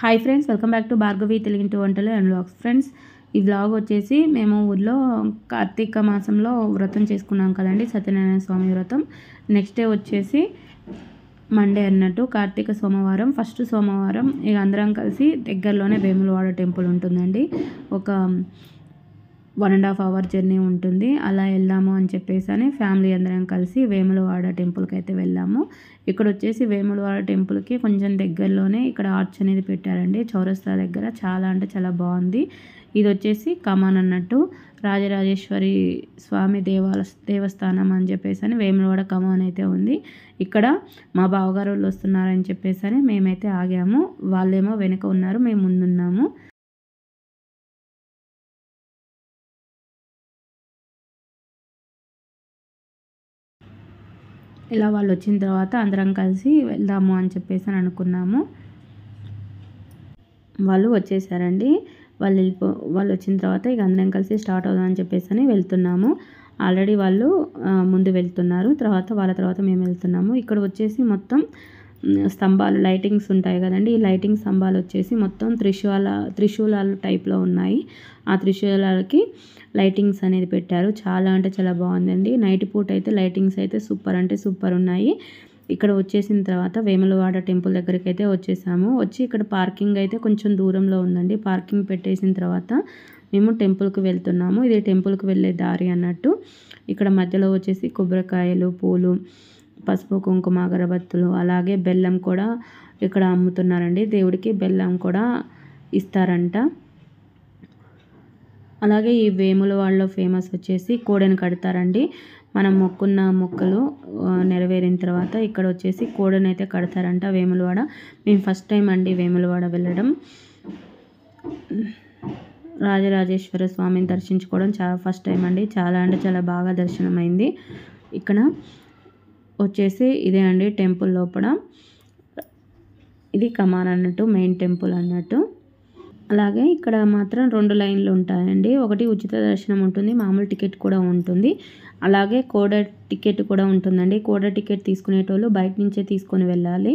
hi friends welcome back to Bhargavi తెలిగింటి వంటలు and vlogs friends ఈ వ్లాగ్ వచ్చేసి మేము ఊర్లో కార్తీక మాసంలో వ్రతం చేసుకున్నాం కదండి సత్యనారాయణ స్వామి వ్రతం నెక్స్ట్ డే వచ్చేసి మండే అన్నట్టు కార్తీక సోమవారం ఫస్ట్ సోమవారం ఇక అందరం కలిసి దగ్గరలోనే భీములవాడ టెంపుల్ ఉంటుందండి ఒక one and half hour journey ఉంటుంది అలా వెళ్దాము అని చెప్పేసి అని ఫ్యామిలీ అందరం కలిసి వేములవాడ టెంపుల్కి అయితే వెళ్ళాము ఇక్కడ వచ్చేసి వేములవాడ టెంపుల్కి కొంచెం దగ్గరలోనే ఇక్కడ ఆర్చ్ అనేది పెట్టారండి చౌరస్తా దగ్గర చాలా అంటే చాలా బాగుంది ఇది వచ్చేసి కమాన్ అన్నట్టు రాజరాజేశ్వరి స్వామి దేవాల దేవస్థానం అని చెప్పేసి అని వేములవాడ కమాన్ అయితే ఉంది ఇక్కడ మా బావగారు వాళ్ళు వస్తున్నారని చెప్పేసి అని మేమైతే ఆగాము వాళ్ళేమో వెనుక ఉన్నారు మేము ముందున్నాము ఇలా వాళ్ళు వచ్చిన తర్వాత అందరం కలిసి వెళ్దాము అని చెప్పేసి అని అనుకున్నాము వాళ్ళు వచ్చేసారండి వాళ్ళు వెళ్ళిపో వాళ్ళు వచ్చిన తర్వాత ఇక అందరం కలిసి స్టార్ట్ అవుదాం అని చెప్పేసి అని వెళ్తున్నాము ఆల్రెడీ వాళ్ళు ముందు వెళ్తున్నారు తర్వాత వాళ్ళ తర్వాత మేము వెళ్తున్నాము ఇక్కడ వచ్చేసి మొత్తం స్తంభాలు లైటింగ్స్ ఉంటాయి కదండి ఈ లైటింగ్ స్తంభాలు వచ్చేసి మొత్తం త్రిశూల త్రిశూలాలు టైప్లో ఉన్నాయి ఆ త్రిశూలాలకి లైటింగ్స్ అనేది పెట్టారు చాలా అంటే చాలా బాగుందండి నైట్ పూట అయితే లైటింగ్స్ అయితే సూపర్ అంటే సూపర్ ఉన్నాయి ఇక్కడ వచ్చేసిన తర్వాత వేములవాడ టెంపుల్ దగ్గరికి అయితే వచ్చేసాము వచ్చి ఇక్కడ పార్కింగ్ అయితే కొంచెం దూరంలో ఉందండి పార్కింగ్ పెట్టేసిన తర్వాత మేము టెంపుల్కి వెళ్తున్నాము ఇది టెంపుల్కి వెళ్ళే దారి అన్నట్టు ఇక్కడ మధ్యలో వచ్చేసి కొబ్బరికాయలు పూలు పసుపు కుంకుమ అగరబత్తులు అలాగే బెల్లం కూడా ఇక్కడ అమ్ముతున్నారండి దేవుడికి బెల్లం కూడా ఇస్తారంట అలాగే ఈ వేముల వాళ్ళలో ఫేమస్ వచ్చేసి కోడెను కడతారండి మనం మొక్కున్న మొక్కలు నెరవేరిన తర్వాత ఇక్కడ వచ్చేసి కోడెను అయితే కడతారంట వేములవాడ మేము ఫస్ట్ టైం అండి వేములవాడ వెళ్ళడం రాజరాజేశ్వర స్వామిని దర్శించుకోవడం చాలా ఫస్ట్ టైం అండి చాలా అంటే చాలా బాగా దర్శనమైంది ఇక్కడ వచ్చేసి ఇదే అండి టెంపుల్ లోపల ఇది కమాన్ అన్నట్టు మెయిన్ టెంపుల్ అన్నట్టు అలాగే ఇక్కడ మాత్రం రెండు లైన్లు ఉంటాయండి ఒకటి ఉచిత దర్శనం ఉంటుంది మామూలు టికెట్ కూడా ఉంటుంది అలాగే కోడ టికెట్ కూడా ఉంటుందండి కోడ టికెట్ తీసుకునేటోళ్ళు బయట నుంచే తీసుకొని వెళ్ళాలి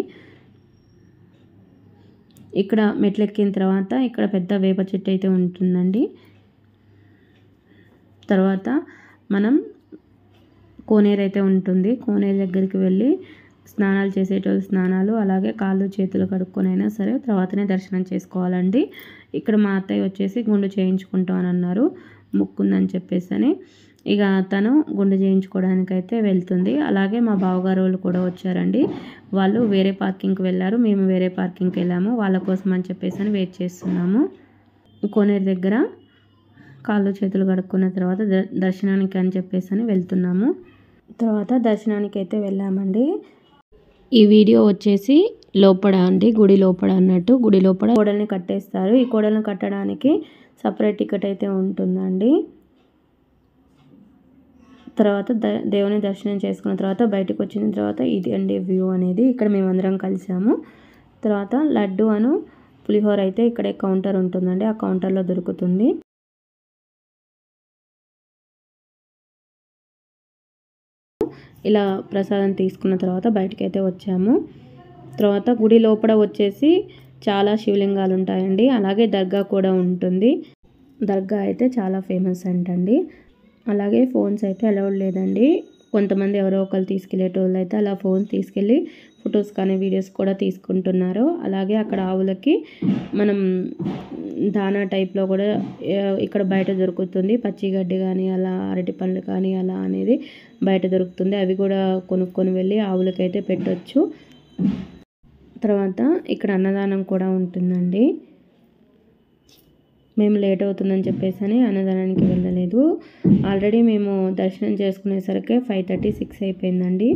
ఇక్కడ మెట్లెక్కిన తర్వాత ఇక్కడ పెద్ద వేప చెట్టు అయితే ఉంటుందండి తర్వాత మనం కోనేరు అయితే ఉంటుంది కోనేరు దగ్గరికి వెళ్ళి స్నానాలు చేసేటోళ్ళు స్నానాలు అలాగే కాళ్ళు చేతులు కడుక్కునైనా సరే తర్వాతనే దర్శనం చేసుకోవాలండి ఇక్కడ మా అత్తయ్య వచ్చేసి గుండు అన్నారు ముక్కుందని చెప్పేసి ఇక తను చేయించుకోవడానికి చేయించుకోవడానికైతే వెళ్తుంది అలాగే మా బావగారు వాళ్ళు కూడా వచ్చారండి వాళ్ళు వేరే పార్కింగ్కి వెళ్ళారు మేము వేరే పార్కింగ్కి వెళ్ళాము వాళ్ళ కోసం అని చెప్పేసి వెయిట్ చేస్తున్నాము కోనేరు దగ్గర కాళ్ళు చేతులు కడుక్కున్న తర్వాత దర్శనానికి అని చెప్పేసి వెళ్తున్నాము తర్వాత దర్శనానికి అయితే వెళ్ళామండి ఈ వీడియో వచ్చేసి లోపడ అండి గుడి లోపడ అన్నట్టు గుడి లోపడ కోడల్ని కట్టేస్తారు ఈ కోడల్ని కట్టడానికి సపరేట్ టికెట్ అయితే ఉంటుందండి తర్వాత దేవుని దర్శనం చేసుకున్న తర్వాత బయటకు వచ్చిన తర్వాత ఇది అండి వ్యూ అనేది ఇక్కడ మేమందరం కలిసాము తర్వాత లడ్డు అను పులిహోర అయితే ఇక్కడే కౌంటర్ ఉంటుందండి ఆ కౌంటర్లో దొరుకుతుంది ఇలా ప్రసాదం తీసుకున్న తర్వాత బయటకైతే వచ్చాము తర్వాత గుడి లోపల వచ్చేసి చాలా శివలింగాలు ఉంటాయండి అలాగే దర్గా కూడా ఉంటుంది దర్గా అయితే చాలా ఫేమస్ అంటండి అలాగే ఫోన్స్ అయితే అలౌడ్ లేదండి కొంతమంది ఎవరో ఒకరు తీసుకెళ్ళేటోళ్ళు అయితే అలా ఫోన్ తీసుకెళ్ళి ఫొటోస్ కానీ వీడియోస్ కూడా తీసుకుంటున్నారు అలాగే అక్కడ ఆవులకి మనం దానా టైప్లో కూడా ఇక్కడ బయట దొరుకుతుంది పచ్చి గడ్డి కానీ అలా అరటి పండ్లు కానీ అలా అనేది బయట దొరుకుతుంది అవి కూడా కొనుక్కొని వెళ్ళి ఆవులకైతే పెట్టచ్చు తర్వాత ఇక్కడ అన్నదానం కూడా ఉంటుందండి మేము లేట్ అవుతుందని చెప్పేసి అని అన్నదానానికి వెళ్ళలేదు ఆల్రెడీ మేము దర్శనం చేసుకునేసరికి ఫైవ్ థర్టీ సిక్స్ అయిపోయిందండి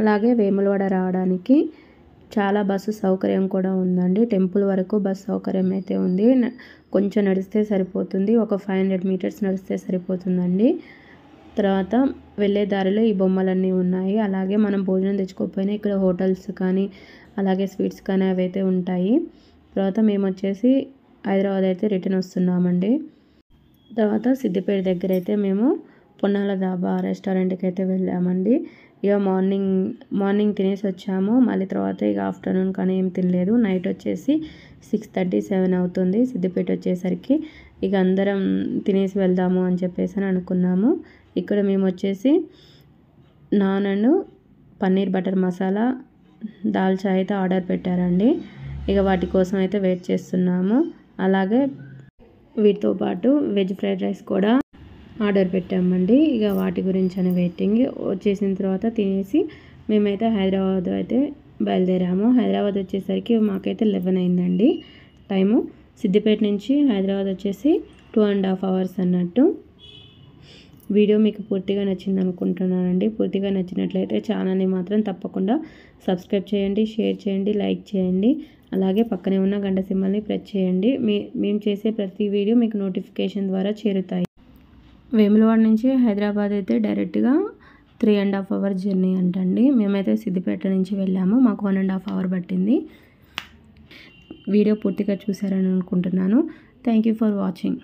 అలాగే వేములవాడ రావడానికి చాలా బస్సు సౌకర్యం కూడా ఉందండి టెంపుల్ వరకు బస్సు సౌకర్యం అయితే ఉంది కొంచెం నడిస్తే సరిపోతుంది ఒక ఫైవ్ హండ్రెడ్ మీటర్స్ నడిస్తే సరిపోతుందండి తర్వాత వెళ్ళే దారిలో ఈ బొమ్మలన్నీ ఉన్నాయి అలాగే మనం భోజనం తెచ్చుకోకపోయినా ఇక్కడ హోటల్స్ కానీ అలాగే స్వీట్స్ కానీ అవైతే ఉంటాయి తర్వాత మేము వచ్చేసి హైదరాబాద్ అయితే రిటర్న్ వస్తున్నామండి తర్వాత సిద్దిపేట దగ్గర అయితే మేము పొన్నాల దాబా రెస్టారెంట్కి అయితే వెళ్ళామండి ఇక మార్నింగ్ మార్నింగ్ తినేసి వచ్చాము మళ్ళీ తర్వాత ఇక ఆఫ్టర్నూన్ కానీ ఏం తినలేదు నైట్ వచ్చేసి సిక్స్ థర్టీ సెవెన్ అవుతుంది సిద్దిపేట వచ్చేసరికి ఇక అందరం తినేసి వెళ్దాము అని చెప్పేసి అని అనుకున్నాము ఇక్కడ మేము వచ్చేసి naan and paneer butter masala దాల్చా అయితే ఆర్డర్ పెట్టారండి ఇక వాటి కోసం అయితే వెయిట్ చేస్తున్నాము అలాగే వీటితో పాటు వెజ్ ఫ్రైడ్ రైస్ కూడా ఆర్డర్ పెట్టామండి ఇక వాటి గురించి అని వెయిటింగ్ వచ్చేసిన తర్వాత తినేసి మేమైతే హైదరాబాద్ అయితే బయలుదేరాము హైదరాబాద్ వచ్చేసరికి మాకైతే లెవెన్ అయిందండి టైము సిద్దిపేట నుంచి హైదరాబాద్ వచ్చేసి టూ అండ్ హాఫ్ అవర్స్ అన్నట్టు వీడియో మీకు పూర్తిగా నచ్చింది అనుకుంటున్నానండి పూర్తిగా నచ్చినట్లయితే ఛానల్ని మాత్రం తప్పకుండా సబ్స్క్రైబ్ చేయండి షేర్ చేయండి లైక్ చేయండి అలాగే పక్కనే ఉన్న గంట సింబల్ని ప్రెస్ చేయండి మీ మేము చేసే ప్రతి వీడియో మీకు నోటిఫికేషన్ ద్వారా చేరుతాయి వేములవాడ నుంచి హైదరాబాద్ అయితే డైరెక్ట్గా three and half hour journey అంటండి మేమైతే సిద్దిపేట నుంచి వెళ్ళాము మాకు వన్ అండ్ హాఫ్ అవర్ పట్టింది వీడియో పూర్తిగా చూసారని అనుకుంటున్నాను థ్యాంక్ యూ ఫర్ వాచింగ్